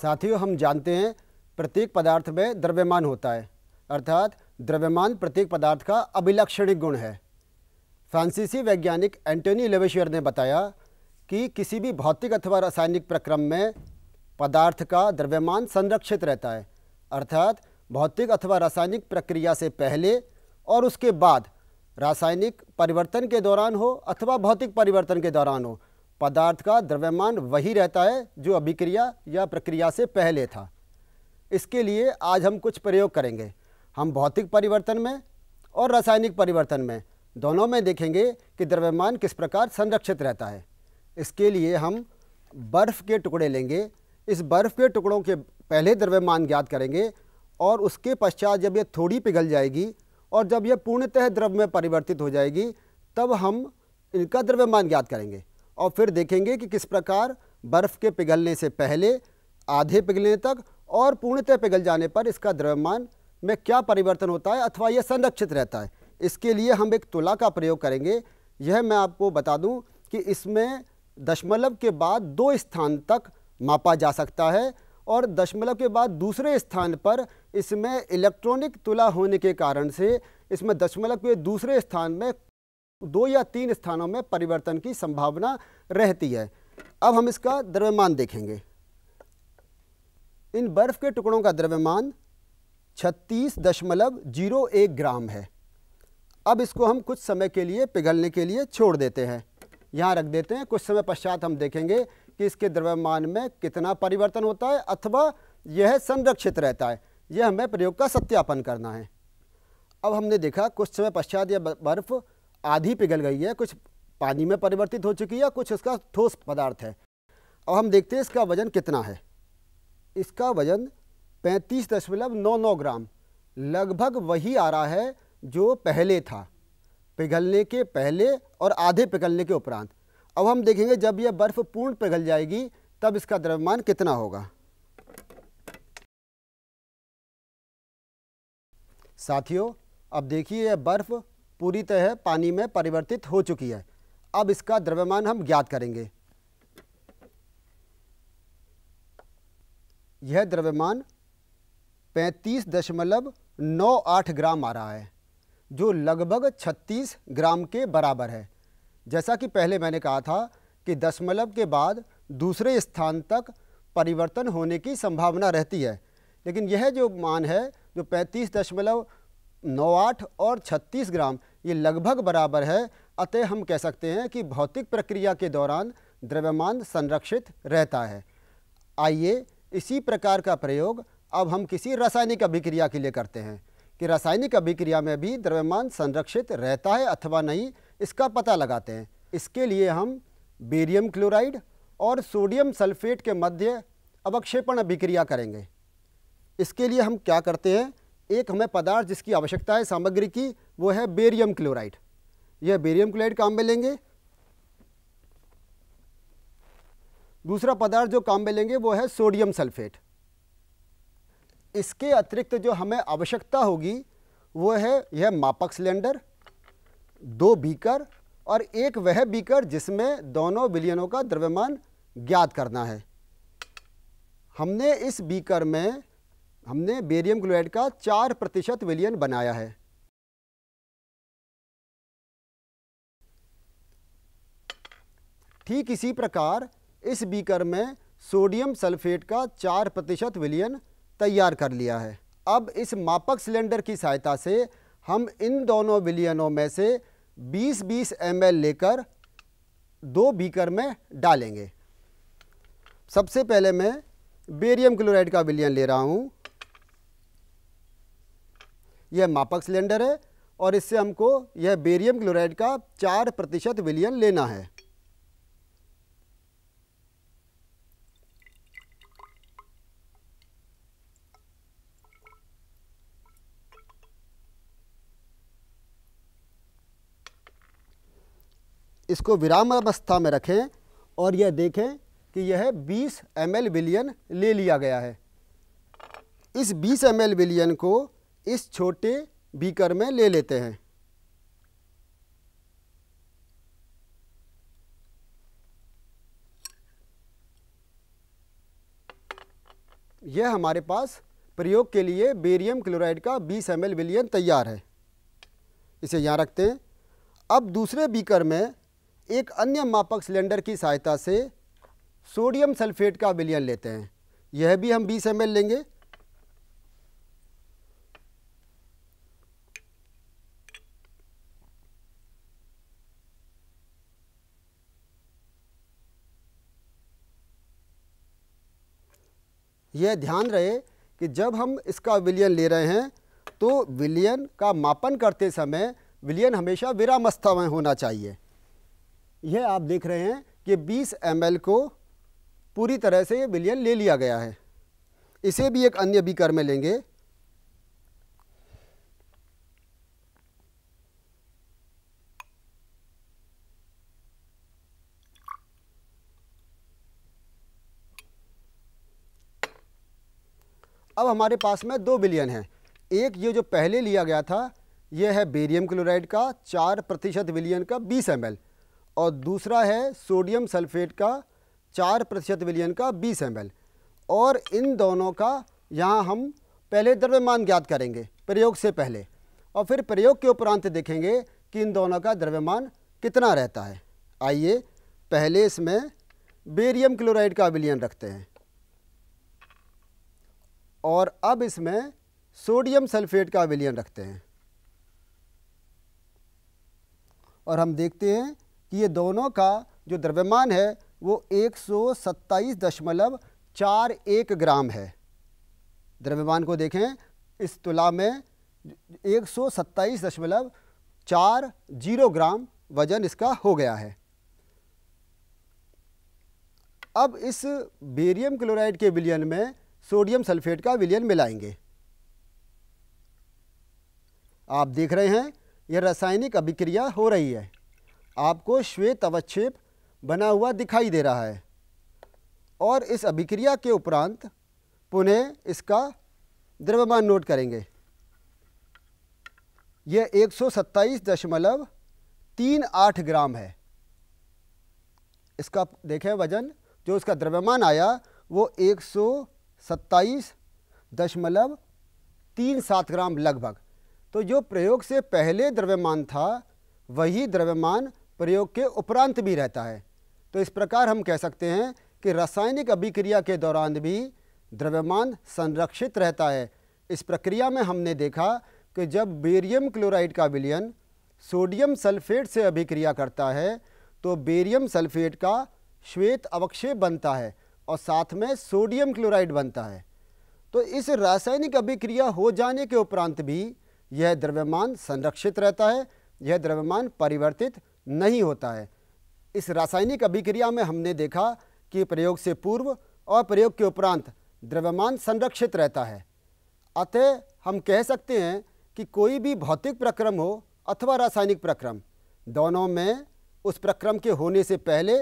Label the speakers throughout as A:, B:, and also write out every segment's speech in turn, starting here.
A: साथियों हम जानते हैं प्रत्येक पदार्थ में द्रव्यमान होता है अर्थात द्रव्यमान प्रत्येक पदार्थ का अभिलक्षणिक गुण है फ्रांसीसी वैज्ञानिक एंटोनी लेवेशियर ने बताया कि किसी भी भौतिक अथवा रासायनिक प्रक्रम में पदार्थ का द्रव्यमान संरक्षित रहता है अर्थात भौतिक अथवा रासायनिक प्रक्रिया से पहले और उसके बाद रासायनिक परिवर्तन के दौरान हो अथवा भौतिक परिवर्तन के दौरान हो पदार्थ का द्रव्यमान वही रहता है जो अभिक्रिया या प्रक्रिया से पहले था इसके लिए आज हम कुछ प्रयोग करेंगे हम भौतिक परिवर्तन में और रासायनिक परिवर्तन में दोनों में देखेंगे कि द्रव्यमान किस प्रकार संरक्षित रहता है इसके लिए हम बर्फ़ के टुकड़े लेंगे इस बर्फ़ के टुकड़ों के पहले द्रव्यमान ज्ञात करेंगे और उसके पश्चात जब यह थोड़ी पिघल जाएगी और जब यह पूर्णतः द्रव्य में परिवर्तित हो जाएगी तब हम इनका द्रव्यमान ज्ञात करेंगे और फिर देखेंगे कि किस प्रकार बर्फ़ के पिघलने से पहले आधे पिघलने तक और पूर्णतः पिघल जाने पर इसका द्रव्यमान में क्या परिवर्तन होता है अथवा यह संरक्षित रहता है इसके लिए हम एक तुला का प्रयोग करेंगे यह मैं आपको बता दूं कि इसमें दशमलव के बाद दो स्थान तक मापा जा सकता है और दशमलव के बाद दूसरे स्थान पर इसमें इलेक्ट्रॉनिक तुला होने के कारण से इसमें दशमलव के दूसरे स्थान में दो या तीन स्थानों में परिवर्तन की संभावना रहती है अब हम इसका द्रव्यमान देखेंगे इन बर्फ़ के टुकड़ों का द्रव्यमान छत्तीस दशमलव जीरो एक ग्राम है अब इसको हम कुछ समय के लिए पिघलने के लिए छोड़ देते हैं यहाँ रख देते हैं कुछ समय पश्चात हम देखेंगे कि इसके द्रव्यमान में कितना परिवर्तन होता है अथवा यह संरक्षित रहता है यह हमें प्रयोग का सत्यापन करना है अब हमने देखा कुछ समय पश्चात यह बर्फ़ आधी पिघल गई है कुछ पानी में परिवर्तित हो चुकी है कुछ इसका ठोस पदार्थ है अब हम देखते हैं इसका वज़न कितना है इसका वज़न पैंतीस दशमलव नौ नौ ग्राम लगभग वही आ रहा है जो पहले था पिघलने के पहले और आधे पिघलने के उपरांत अब हम देखेंगे जब यह बर्फ़ पूर्ण पिघल जाएगी तब इसका द्रव्यमान कितना होगा साथियों अब देखिए यह बर्फ़ पूरी तरह पानी में परिवर्तित हो चुकी है अब इसका द्रव्यमान हम ज्ञात करेंगे यह द्रव्यमान पैंतीस दशमलव नौ आठ ग्राम आ रहा है जो लगभग 36 ग्राम के बराबर है जैसा कि पहले मैंने कहा था कि दशमलव के बाद दूसरे स्थान तक परिवर्तन होने की संभावना रहती है लेकिन यह जो मान है जो पैंतीस दशमलव नौ आठ और 36 ग्राम ये लगभग बराबर है अतः हम कह सकते हैं कि भौतिक प्रक्रिया के दौरान द्रव्यमान संरक्षित रहता है आइए इसी प्रकार का प्रयोग अब हम किसी रासायनिक अभिक्रिया के लिए करते हैं कि रासायनिक अभिक्रिया में भी द्रव्यमान संरक्षित रहता है अथवा नहीं इसका पता लगाते हैं इसके लिए हम बेरियम क्लोराइड और सोडियम सल्फेट के मध्य अवक्षेपण अभिक्रिया करेंगे इसके लिए हम क्या करते हैं एक हमें पदार्थ जिसकी आवश्यकता है सामग्री की वो है बेरियम क्लोराइड यह बेरियम क्लोराइड काम में लेंगे दूसरा पदार्थ जो काम में लेंगे वो है सोडियम सल्फेट इसके अतिरिक्त जो हमें आवश्यकता होगी वो है यह मापक सिलेंडर दो बीकर और एक वह बीकर जिसमें दोनों विलियनों का द्रव्यमान ज्ञात करना है हमने इस बीकर में हमने बेरियम क्लोराइड का चार प्रतिशत विलियन बनाया है ठीक इसी प्रकार इस बीकर में सोडियम सल्फेट का चार प्रतिशत विलियन तैयार कर लिया है अब इस मापक सिलेंडर की सहायता से हम इन दोनों विलियनों में से 20-20 एमएल लेकर दो बीकर में डालेंगे सबसे पहले मैं बेरियम क्लोराइड का विलियन ले रहा हूँ यह मापक सिलेंडर है और इससे हमको यह बेरियम क्लोराइड का चार प्रतिशत विलियन लेना है इसको विराम अवस्था में रखें और यह देखें कि यह 20 एम एल विलियन ले लिया गया है इस 20 एम एल विलियन को इस छोटे बीकर में ले लेते हैं यह हमारे पास प्रयोग के लिए बेरियम क्लोराइड का 20 एम एल विलियन तैयार है इसे यहाँ रखते हैं अब दूसरे बीकर में एक अन्य मापक सिलेंडर की सहायता से सोडियम सल्फेट का विलियन लेते हैं यह भी हम 20 एम लेंगे यह ध्यान रहे कि जब हम इसका विलियन ले रहे हैं तो विलियन का मापन करते समय विलियन हमेशा विरामस्था में होना चाहिए यह आप देख रहे हैं कि 20 एम को पूरी तरह से ये विलियन ले लिया गया है इसे भी एक अन्य बीकर में लेंगे अब हमारे पास में दो बिलियन है एक ये जो पहले लिया गया था यह है बेरियम क्लोराइड का चार प्रतिशत विलियन का बीस एम और दूसरा है सोडियम सल्फेट का चार प्रतिशत विलियन का बीस एम और इन दोनों का यहाँ हम पहले द्रव्यमान ज्ञात करेंगे प्रयोग से पहले और फिर प्रयोग के उपरांत देखेंगे कि इन दोनों का द्रव्यमान कितना रहता है आइए पहले इसमें बेरियम क्लोराइड का विलियन रखते हैं और अब इसमें सोडियम सल्फेट का विलयन रखते हैं और हम देखते हैं कि ये दोनों का जो द्रव्यमान है वो एक दशमलव चार एक ग्राम है द्रव्यमान को देखें इस तुला में एक दशमलव चार जीरो ग्राम वजन इसका हो गया है अब इस बेरियम क्लोराइड के विलयन में सोडियम सल्फेट का विलयन मिलाएंगे आप देख रहे हैं यह रासायनिक अभिक्रिया हो रही है आपको श्वेत अवक्षेप बना हुआ दिखाई दे रहा है और इस अभिक्रिया के उपरांत पुनः इसका द्रव्यमान नोट करेंगे यह एक दशमलव तीन आठ ग्राम है इसका देखें वजन जो इसका द्रव्यमान आया वो एक सौ सत्ताईस दशमलव तीन सात ग्राम लगभग तो जो प्रयोग से पहले द्रव्यमान था वही द्रव्यमान प्रयोग के उपरांत भी रहता है तो इस प्रकार हम कह सकते हैं कि रासायनिक अभिक्रिया के दौरान भी द्रव्यमान संरक्षित रहता है इस प्रक्रिया में हमने देखा कि जब बेरियम क्लोराइड का विलयन सोडियम सल्फेट से अभिक्रिया करता है तो बेरियम सल्फेट का श्वेत अवक्षेप बनता है और साथ में सोडियम क्लोराइड बनता है तो इस रासायनिक अभिक्रिया हो जाने के उपरांत भी यह द्रव्यमान संरक्षित रहता है यह द्रव्यमान परिवर्तित नहीं होता है इस रासायनिक अभिक्रिया में हमने देखा कि प्रयोग से पूर्व और प्रयोग के उपरांत द्रव्यमान संरक्षित रहता है अतः हम कह सकते हैं कि कोई भी भौतिक प्रक्रम हो अथवा रासायनिक प्रक्रम दोनों में उस प्रक्रम के होने से पहले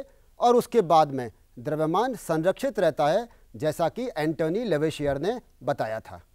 A: और उसके बाद में द्रव्यमान संरक्षित रहता है जैसा कि एंटोनी लेवेशियर ने बताया था